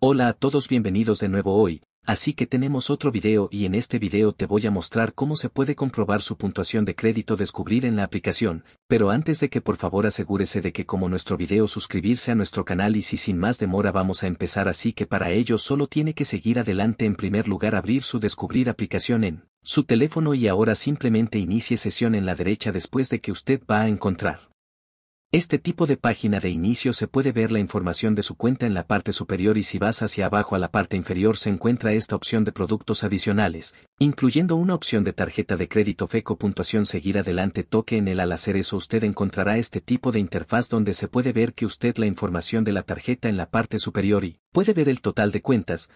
Hola a todos bienvenidos de nuevo hoy, así que tenemos otro video y en este video te voy a mostrar cómo se puede comprobar su puntuación de crédito descubrir en la aplicación, pero antes de que por favor asegúrese de que como nuestro video suscribirse a nuestro canal y si sin más demora vamos a empezar así que para ello solo tiene que seguir adelante en primer lugar abrir su descubrir aplicación en su teléfono y ahora simplemente inicie sesión en la derecha después de que usted va a encontrar este tipo de página de inicio se puede ver la información de su cuenta en la parte superior y si vas hacia abajo a la parte inferior se encuentra esta opción de productos adicionales, incluyendo una opción de tarjeta de crédito FECO puntuación seguir adelante toque en el al hacer eso usted encontrará este tipo de interfaz donde se puede ver que usted la información de la tarjeta en la parte superior y puede ver el total de cuentas,